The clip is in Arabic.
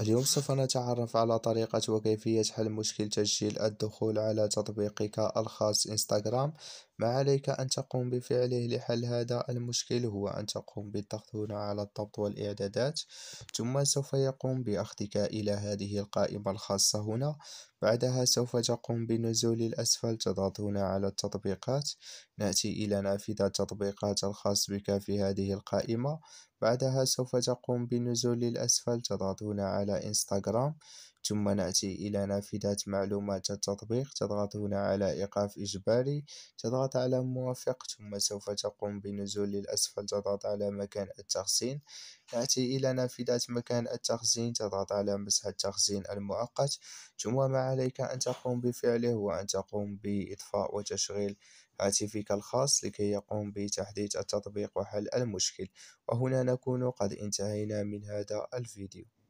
اليوم سوف نتعرف على طريقة وكيفية حل مشكل تسجيل الدخول على تطبيقك الخاص إنستغرام ما عليك أن تقوم بفعله لحل هذا المشكل هو أن تقوم بالضغط هنا على الضبط والإعدادات ثم سوف يقوم بأخذك إلى هذه القائمة الخاصة هنا بعدها سوف تقوم بالنزول الأسفل تضغط هنا على التطبيقات نأتي إلى نافذة التطبيقات الخاص بك في هذه القائمة بعدها سوف تقوم بالنزول للأسفل تضغط هنا على إنستغرام ثم نأتي إلى نافذة معلومات التطبيق تضغط هنا على إيقاف إجباري تضغط تضغط على موافق ثم سوف تقوم بنزول للأسفل تضغط على مكان التخزين نأتي إلى نافذة مكان التخزين تضغط على مسح التخزين المؤقت ثم ما عليك أن تقوم بفعله هو أن تقوم بإطفاء وتشغيل هاتفك الخاص لكي يقوم بتحديث التطبيق وحل المشكل وهنا نكون قد انتهينا من هذا الفيديو